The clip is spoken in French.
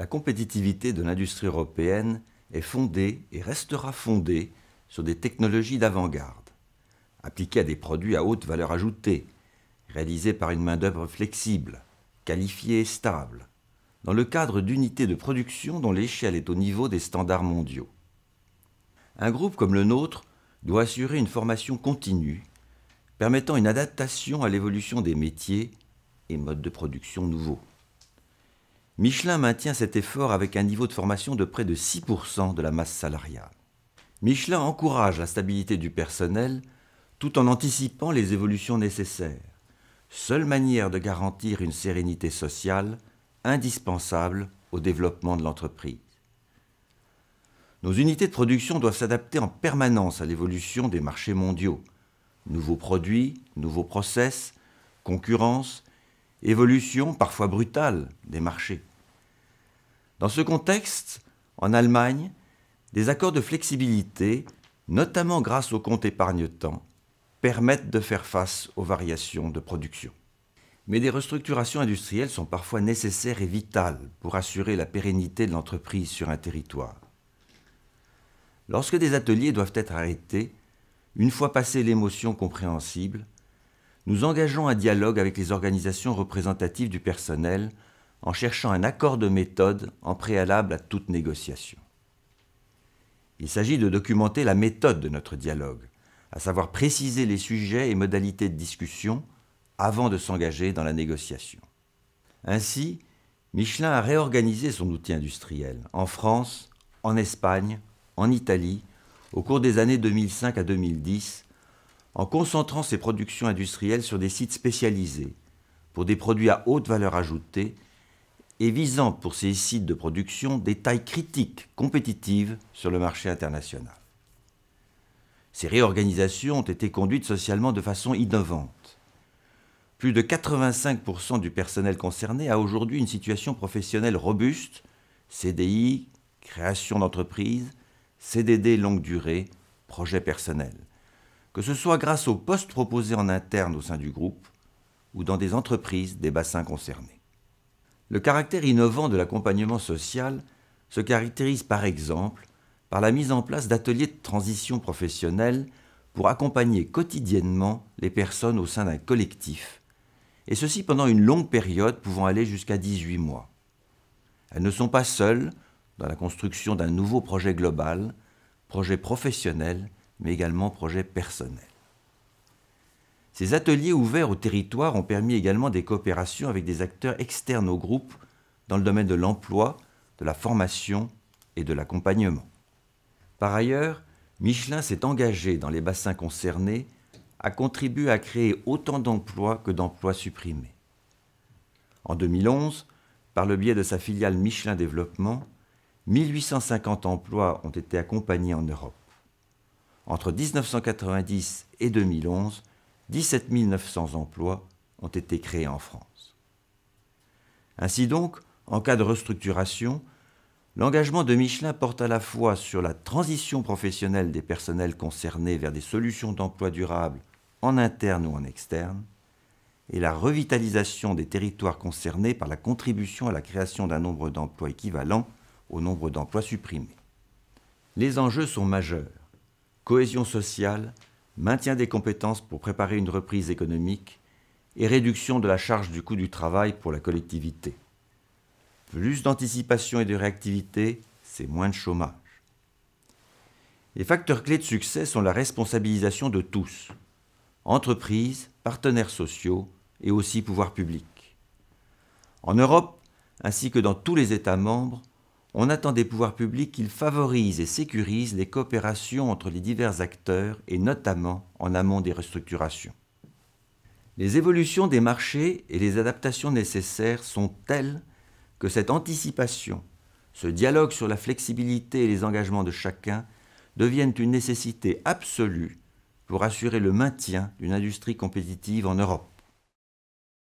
la compétitivité de l'industrie européenne est fondée et restera fondée sur des technologies d'avant-garde, appliquées à des produits à haute valeur ajoutée, réalisés par une main-d'œuvre flexible, qualifiée et stable, dans le cadre d'unités de production dont l'échelle est au niveau des standards mondiaux. Un groupe comme le nôtre doit assurer une formation continue, permettant une adaptation à l'évolution des métiers et modes de production nouveaux. Michelin maintient cet effort avec un niveau de formation de près de 6% de la masse salariale. Michelin encourage la stabilité du personnel tout en anticipant les évolutions nécessaires, seule manière de garantir une sérénité sociale indispensable au développement de l'entreprise. Nos unités de production doivent s'adapter en permanence à l'évolution des marchés mondiaux. Nouveaux produits, nouveaux process, concurrence, évolution parfois brutale des marchés. Dans ce contexte, en Allemagne, des accords de flexibilité, notamment grâce au compte épargne-temps, permettent de faire face aux variations de production. Mais des restructurations industrielles sont parfois nécessaires et vitales pour assurer la pérennité de l'entreprise sur un territoire. Lorsque des ateliers doivent être arrêtés, une fois passée l'émotion compréhensible, nous engageons un dialogue avec les organisations représentatives du personnel en cherchant un accord de méthode en préalable à toute négociation. Il s'agit de documenter la méthode de notre dialogue, à savoir préciser les sujets et modalités de discussion avant de s'engager dans la négociation. Ainsi, Michelin a réorganisé son outil industriel en France, en Espagne, en Italie, au cours des années 2005 à 2010, en concentrant ses productions industrielles sur des sites spécialisés pour des produits à haute valeur ajoutée et visant pour ces sites de production des tailles critiques compétitives sur le marché international. Ces réorganisations ont été conduites socialement de façon innovante. Plus de 85% du personnel concerné a aujourd'hui une situation professionnelle robuste, CDI, création d'entreprise, CDD longue durée, projet personnel. Que ce soit grâce aux postes proposés en interne au sein du groupe ou dans des entreprises des bassins concernés. Le caractère innovant de l'accompagnement social se caractérise par exemple par la mise en place d'ateliers de transition professionnelle pour accompagner quotidiennement les personnes au sein d'un collectif, et ceci pendant une longue période pouvant aller jusqu'à 18 mois. Elles ne sont pas seules dans la construction d'un nouveau projet global, projet professionnel, mais également projet personnel. Ces ateliers ouverts au territoire ont permis également des coopérations avec des acteurs externes au groupe dans le domaine de l'emploi, de la formation et de l'accompagnement. Par ailleurs, Michelin s'est engagé dans les bassins concernés à contribuer à créer autant d'emplois que d'emplois supprimés. En 2011, par le biais de sa filiale Michelin Développement, 1850 emplois ont été accompagnés en Europe. Entre 1990 et 2011, 17 900 emplois ont été créés en France. Ainsi donc, en cas de restructuration, l'engagement de Michelin porte à la fois sur la transition professionnelle des personnels concernés vers des solutions d'emploi durable en interne ou en externe, et la revitalisation des territoires concernés par la contribution à la création d'un nombre d'emplois équivalent au nombre d'emplois supprimés. Les enjeux sont majeurs. Cohésion sociale, maintien des compétences pour préparer une reprise économique et réduction de la charge du coût du travail pour la collectivité. Plus d'anticipation et de réactivité, c'est moins de chômage. Les facteurs clés de succès sont la responsabilisation de tous, entreprises, partenaires sociaux et aussi pouvoirs public. En Europe, ainsi que dans tous les États membres, on attend des pouvoirs publics qu'ils favorisent et sécurisent les coopérations entre les divers acteurs et notamment en amont des restructurations. Les évolutions des marchés et les adaptations nécessaires sont telles que cette anticipation, ce dialogue sur la flexibilité et les engagements de chacun deviennent une nécessité absolue pour assurer le maintien d'une industrie compétitive en Europe.